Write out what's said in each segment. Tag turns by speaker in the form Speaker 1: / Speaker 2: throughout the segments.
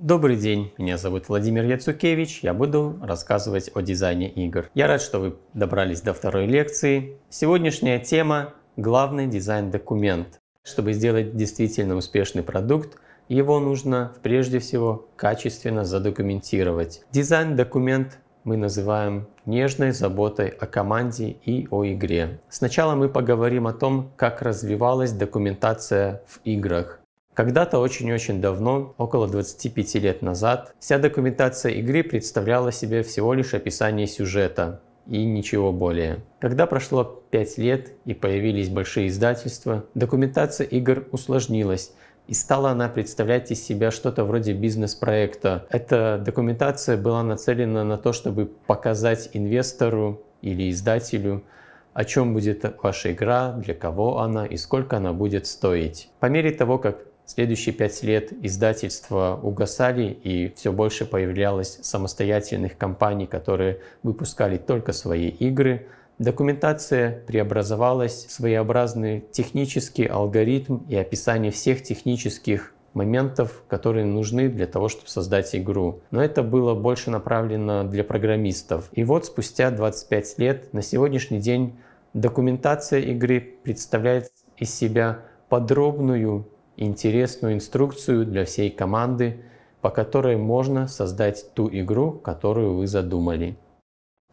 Speaker 1: Добрый день, меня зовут Владимир Яцукевич, я буду рассказывать о дизайне игр. Я рад, что вы добрались до второй лекции. Сегодняшняя тема – главный дизайн-документ. Чтобы сделать действительно успешный продукт, его нужно прежде всего качественно задокументировать. Дизайн-документ мы называем нежной заботой о команде и о игре. Сначала мы поговорим о том, как развивалась документация в играх. Когда-то очень-очень давно, около 25 лет назад, вся документация игры представляла себе всего лишь описание сюжета и ничего более. Когда прошло 5 лет и появились большие издательства, документация игр усложнилась, и стала она представлять из себя что-то вроде бизнес-проекта. Эта документация была нацелена на то, чтобы показать инвестору или издателю, о чем будет ваша игра, для кого она и сколько она будет стоить. По мере того, как Следующие пять лет издательства угасали, и все больше появлялось самостоятельных компаний, которые выпускали только свои игры. Документация преобразовалась в своеобразный технический алгоритм и описание всех технических моментов, которые нужны для того, чтобы создать игру. Но это было больше направлено для программистов. И вот спустя 25 лет на сегодняшний день документация игры представляет из себя подробную интересную инструкцию для всей команды, по которой можно создать ту игру, которую вы задумали.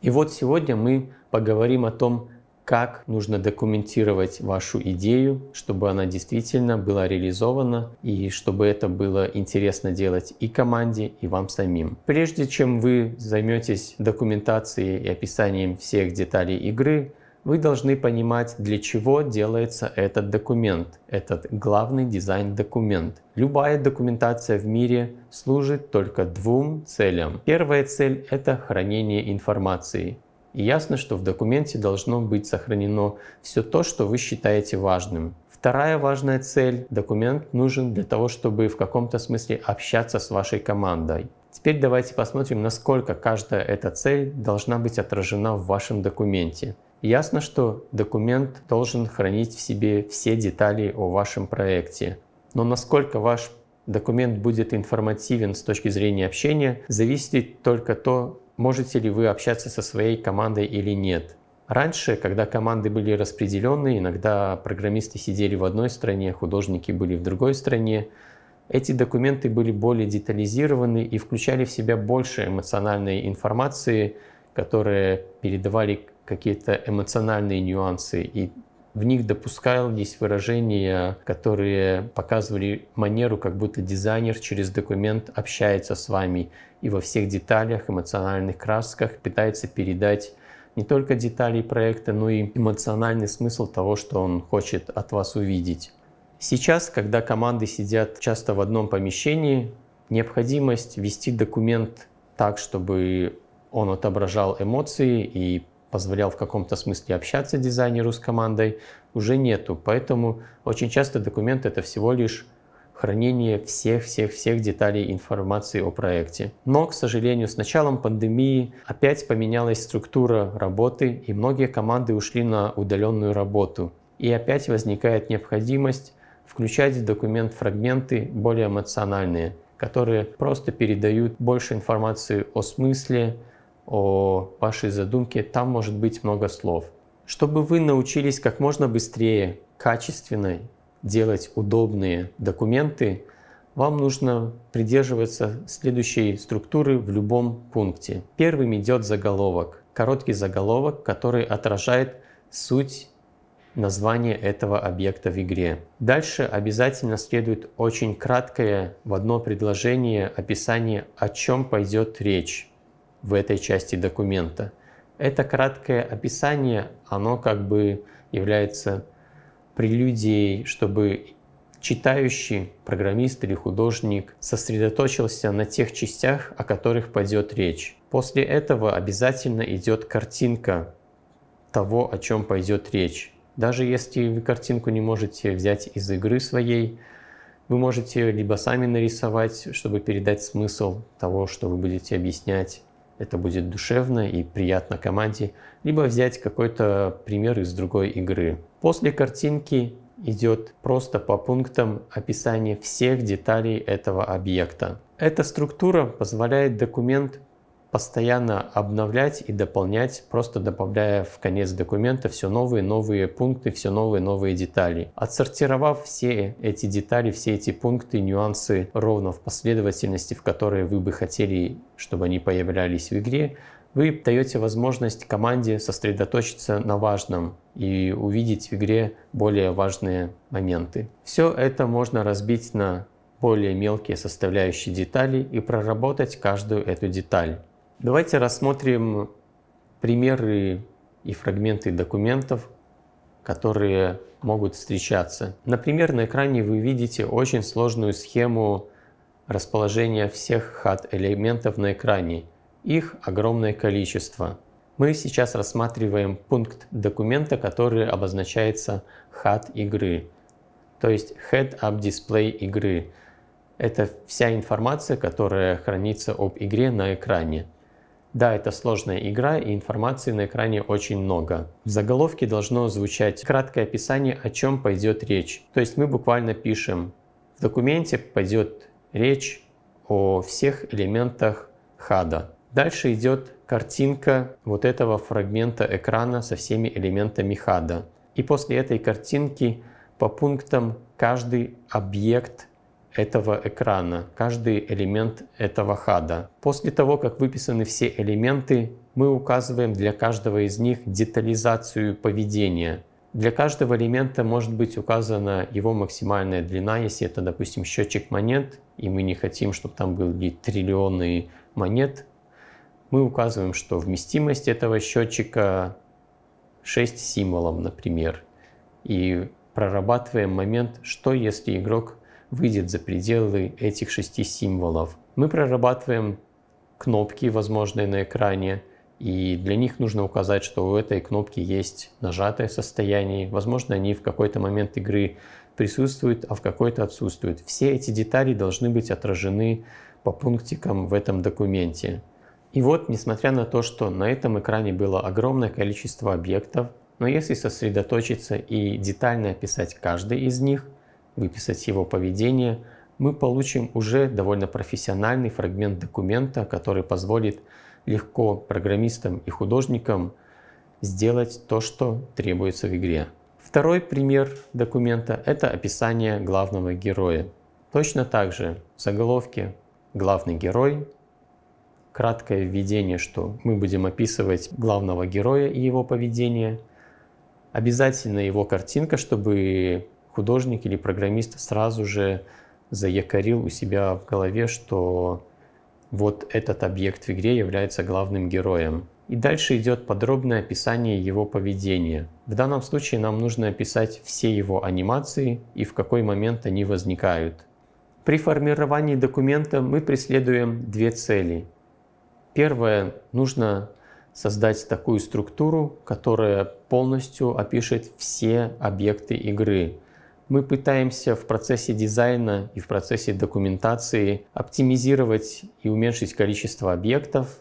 Speaker 1: И вот сегодня мы поговорим о том, как нужно документировать вашу идею, чтобы она действительно была реализована и чтобы это было интересно делать и команде, и вам самим. Прежде чем вы займетесь документацией и описанием всех деталей игры, вы должны понимать, для чего делается этот документ, этот главный дизайн-документ. Любая документация в мире служит только двум целям. Первая цель – это хранение информации. И ясно, что в документе должно быть сохранено все то, что вы считаете важным. Вторая важная цель – документ нужен для того, чтобы в каком-то смысле общаться с вашей командой. Теперь давайте посмотрим, насколько каждая эта цель должна быть отражена в вашем документе. Ясно, что документ должен хранить в себе все детали о вашем проекте. Но насколько ваш документ будет информативен с точки зрения общения, зависит только то, можете ли вы общаться со своей командой или нет. Раньше, когда команды были распределены, иногда программисты сидели в одной стране, художники были в другой стране, эти документы были более детализированы и включали в себя больше эмоциональной информации, которые передавали какие-то эмоциональные нюансы, и в них допускались выражения, которые показывали манеру, как будто дизайнер через документ общается с вами и во всех деталях, эмоциональных красках пытается передать не только детали проекта, но и эмоциональный смысл того, что он хочет от вас увидеть. Сейчас, когда команды сидят часто в одном помещении, необходимость вести документ так, чтобы он отображал эмоции и позволял в каком-то смысле общаться дизайнеру с командой, уже нету. Поэтому очень часто документ это всего лишь хранение всех-всех-всех деталей информации о проекте. Но, к сожалению, с началом пандемии опять поменялась структура работы, и многие команды ушли на удаленную работу. И опять возникает необходимость включать в документ фрагменты более эмоциональные, которые просто передают больше информации о смысле, о вашей задумке, там может быть много слов. Чтобы вы научились как можно быстрее, качественно делать удобные документы, вам нужно придерживаться следующей структуры в любом пункте. Первым идет заголовок, короткий заголовок, который отражает суть название этого объекта в игре. Дальше обязательно следует очень краткое в одно предложение описание, о чем пойдет речь в этой части документа. Это краткое описание, оно как бы является прелюдией, чтобы читающий, программист или художник сосредоточился на тех частях, о которых пойдет речь. После этого обязательно идет картинка того, о чем пойдет речь. Даже если вы картинку не можете взять из игры своей, вы можете либо сами нарисовать, чтобы передать смысл того, что вы будете объяснять, это будет душевно и приятно команде, либо взять какой-то пример из другой игры. После картинки идет просто по пунктам описание всех деталей этого объекта. Эта структура позволяет документ постоянно обновлять и дополнять, просто добавляя в конец документа все новые новые пункты, все новые новые детали. Отсортировав все эти детали, все эти пункты, нюансы ровно в последовательности, в которые вы бы хотели, чтобы они появлялись в игре, вы даете возможность команде сосредоточиться на важном и увидеть в игре более важные моменты. Все это можно разбить на более мелкие составляющие детали и проработать каждую эту деталь. Давайте рассмотрим примеры и фрагменты документов, которые могут встречаться. Например, на экране вы видите очень сложную схему расположения всех хат-элементов на экране. Их огромное количество. Мы сейчас рассматриваем пункт документа, который обозначается HUD игры, то есть Head Up Display игры. Это вся информация, которая хранится об игре на экране. Да, это сложная игра, и информации на экране очень много. В заголовке должно звучать краткое описание, о чем пойдет речь. То есть мы буквально пишем, в документе пойдет речь о всех элементах хада. Дальше идет картинка вот этого фрагмента экрана со всеми элементами хада. И после этой картинки по пунктам каждый объект этого экрана, каждый элемент этого хада. После того, как выписаны все элементы, мы указываем для каждого из них детализацию поведения. Для каждого элемента может быть указана его максимальная длина, если это, допустим, счетчик монет, и мы не хотим, чтобы там были триллионы монет, мы указываем, что вместимость этого счетчика 6 символов, например, и прорабатываем момент, что если игрок выйдет за пределы этих шести символов. Мы прорабатываем кнопки, возможные на экране, и для них нужно указать, что у этой кнопки есть нажатое состояние. Возможно, они в какой-то момент игры присутствуют, а в какой-то отсутствуют. Все эти детали должны быть отражены по пунктикам в этом документе. И вот, несмотря на то, что на этом экране было огромное количество объектов, но если сосредоточиться и детально описать каждый из них, выписать его поведение, мы получим уже довольно профессиональный фрагмент документа, который позволит легко программистам и художникам сделать то, что требуется в игре. Второй пример документа – это описание главного героя. Точно так же в заголовке «Главный герой», краткое введение, что мы будем описывать главного героя и его поведение, обязательно его картинка, чтобы художник или программист сразу же заякорил у себя в голове, что вот этот объект в игре является главным героем. И дальше идет подробное описание его поведения. В данном случае нам нужно описать все его анимации и в какой момент они возникают. При формировании документа мы преследуем две цели. Первое, нужно создать такую структуру, которая полностью опишет все объекты игры. Мы пытаемся в процессе дизайна и в процессе документации оптимизировать и уменьшить количество объектов.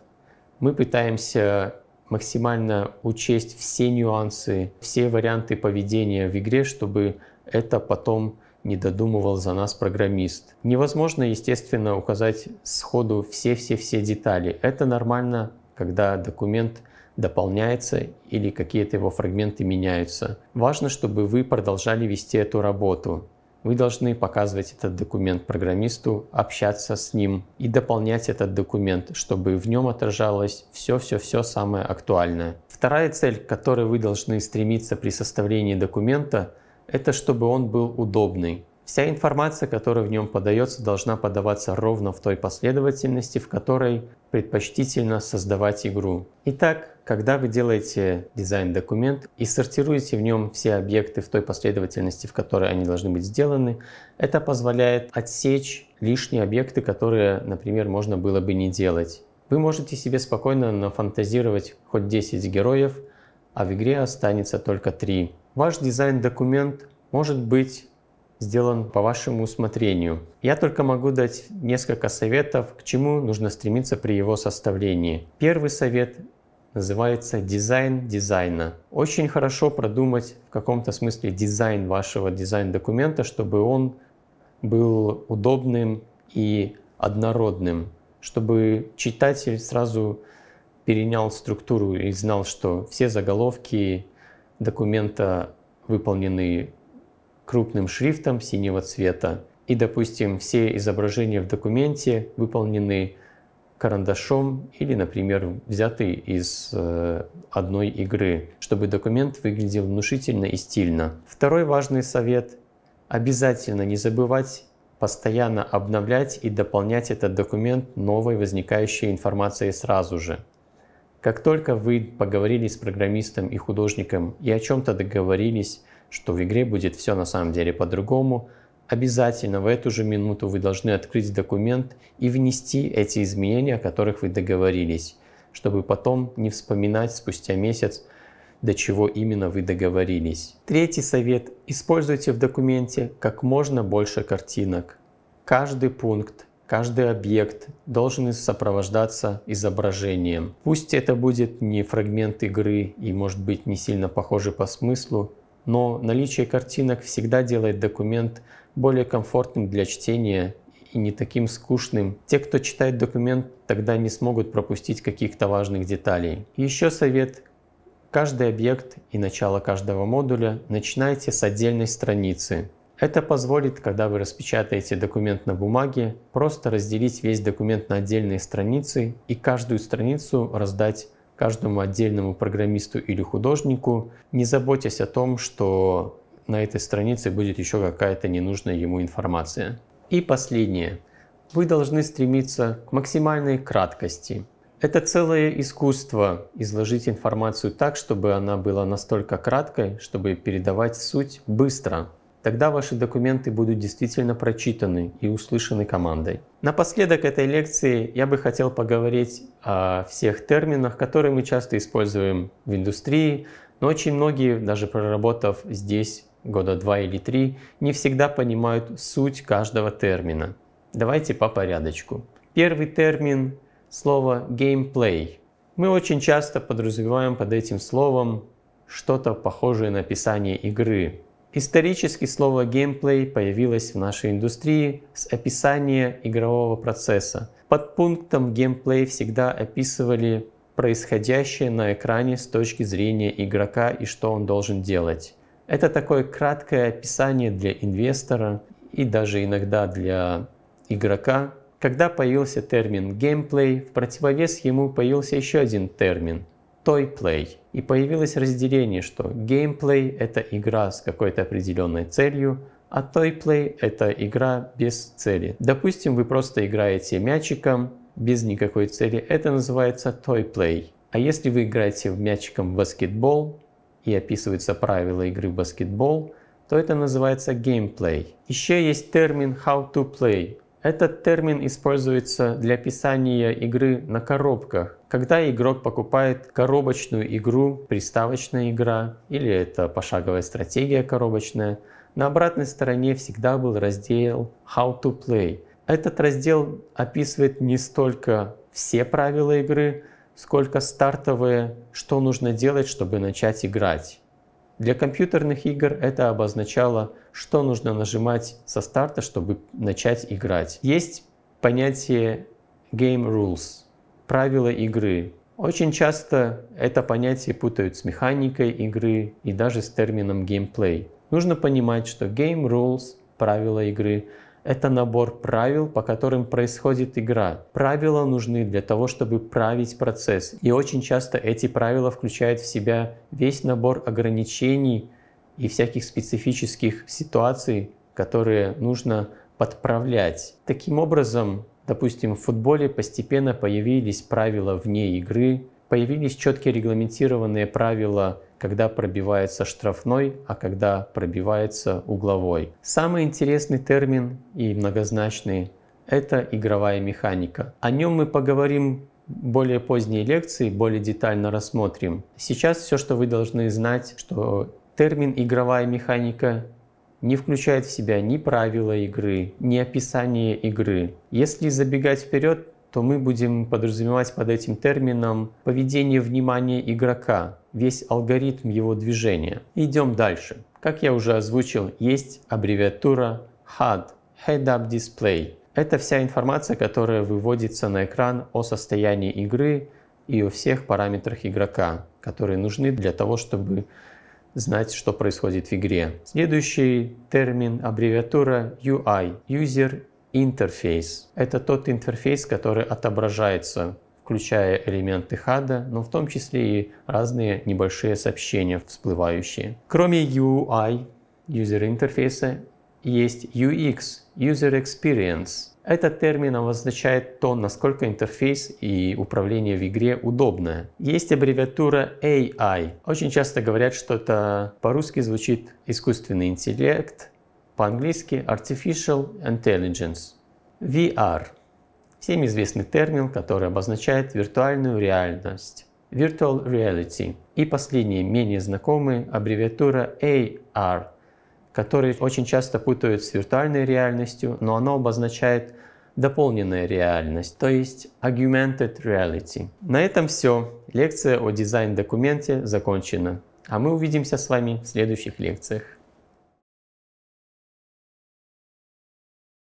Speaker 1: Мы пытаемся максимально учесть все нюансы, все варианты поведения в игре, чтобы это потом не додумывал за нас программист. Невозможно, естественно, указать сходу все-все-все детали. Это нормально, когда документ дополняется или какие-то его фрагменты меняются. Важно, чтобы вы продолжали вести эту работу. Вы должны показывать этот документ программисту, общаться с ним и дополнять этот документ, чтобы в нем отражалось все-все-все самое актуальное. Вторая цель, к которой вы должны стремиться при составлении документа, это чтобы он был удобный. Вся информация, которая в нем подается, должна подаваться ровно в той последовательности, в которой предпочтительно создавать игру. Итак, когда вы делаете дизайн-документ и сортируете в нем все объекты в той последовательности, в которой они должны быть сделаны, это позволяет отсечь лишние объекты, которые, например, можно было бы не делать. Вы можете себе спокойно нафантазировать хоть 10 героев, а в игре останется только 3. Ваш дизайн-документ может быть сделан по вашему усмотрению. Я только могу дать несколько советов, к чему нужно стремиться при его составлении. Первый совет называется дизайн дизайна. Очень хорошо продумать в каком-то смысле дизайн вашего дизайн-документа, чтобы он был удобным и однородным, чтобы читатель сразу перенял структуру и знал, что все заголовки документа выполнены крупным шрифтом синего цвета. И, допустим, все изображения в документе выполнены карандашом или, например, взятый из э, одной игры, чтобы документ выглядел внушительно и стильно. Второй важный совет – обязательно не забывать постоянно обновлять и дополнять этот документ новой возникающей информацией сразу же. Как только вы поговорили с программистом и художником и о чем-то договорились, что в игре будет все на самом деле по-другому – обязательно в эту же минуту вы должны открыть документ и внести эти изменения, о которых вы договорились, чтобы потом не вспоминать спустя месяц, до чего именно вы договорились. Третий совет. Используйте в документе как можно больше картинок. Каждый пункт, каждый объект должен сопровождаться изображением. Пусть это будет не фрагмент игры и может быть не сильно похожий по смыслу, но наличие картинок всегда делает документ более комфортным для чтения и не таким скучным. Те, кто читает документ, тогда не смогут пропустить каких-то важных деталей. Еще совет. Каждый объект и начало каждого модуля начинайте с отдельной страницы. Это позволит, когда вы распечатаете документ на бумаге, просто разделить весь документ на отдельные страницы и каждую страницу раздать каждому отдельному программисту или художнику, не заботясь о том, что на этой странице будет еще какая-то ненужная ему информация. И последнее. Вы должны стремиться к максимальной краткости. Это целое искусство изложить информацию так, чтобы она была настолько краткой, чтобы передавать суть быстро. Тогда ваши документы будут действительно прочитаны и услышаны командой. Напоследок этой лекции я бы хотел поговорить о всех терминах, которые мы часто используем в индустрии, но очень многие, даже проработав здесь года два или три, не всегда понимают суть каждого термина. Давайте по порядочку. Первый термин – слово «геймплей». Мы очень часто подразумеваем под этим словом что-то похожее на описание игры, Исторически слово «геймплей» появилось в нашей индустрии с описания игрового процесса. Под пунктом «геймплей» всегда описывали происходящее на экране с точки зрения игрока и что он должен делать. Это такое краткое описание для инвестора и даже иногда для игрока. Когда появился термин «геймплей», в противовес ему появился еще один термин Toyplay. И появилось разделение, что геймплей — это игра с какой-то определенной целью, а Toyplay — это игра без цели. Допустим, вы просто играете мячиком без никакой цели. Это называется Toyplay. А если вы играете в мячиком в баскетбол и описываются правила игры в баскетбол, то это называется геймплей. Еще есть термин how to play. Этот термин используется для описания игры на коробках, когда игрок покупает коробочную игру, приставочная игра или это пошаговая стратегия коробочная, на обратной стороне всегда был раздел How to Play. Этот раздел описывает не столько все правила игры, сколько стартовые, что нужно делать, чтобы начать играть. Для компьютерных игр это обозначало, что нужно нажимать со старта, чтобы начать играть. Есть понятие Game Rules – правила игры. Очень часто это понятие путают с механикой игры и даже с термином геймплей. Нужно понимать, что game rules, правила игры, это набор правил, по которым происходит игра. Правила нужны для того, чтобы править процесс. И очень часто эти правила включают в себя весь набор ограничений и всяких специфических ситуаций, которые нужно подправлять. Таким образом, допустим, в футболе постепенно появились правила вне игры, появились четкие регламентированные правила, когда пробивается штрафной, а когда пробивается угловой. Самый интересный термин и многозначный – это игровая механика. О нем мы поговорим более поздние лекции, более детально рассмотрим. Сейчас все, что вы должны знать, что термин «игровая механика» не включает в себя ни правила игры, ни описание игры. Если забегать вперед, то мы будем подразумевать под этим термином поведение внимания игрока, весь алгоритм его движения. Идем дальше. Как я уже озвучил, есть аббревиатура HUD – Head Up Display. Это вся информация, которая выводится на экран о состоянии игры и о всех параметрах игрока, которые нужны для того, чтобы знать, что происходит в игре. Следующий термин, аббревиатура UI – User Interface. Это тот интерфейс, который отображается включая элементы хада, но в том числе и разные небольшие сообщения всплывающие. Кроме UI, (user interface) есть UX, User Experience. Этот термин обозначает то, насколько интерфейс и управление в игре удобное. Есть аббревиатура AI. Очень часто говорят, что это по-русски звучит искусственный интеллект, по-английски Artificial Intelligence. VR. Всем известный термин, который обозначает виртуальную реальность. Virtual Reality. И последняя, менее знакомая аббревиатура AR который очень часто путают с виртуальной реальностью, но оно обозначает дополненная реальность, то есть augmented reality. На этом все. Лекция о дизайн-документе закончена. А мы увидимся с вами в следующих лекциях.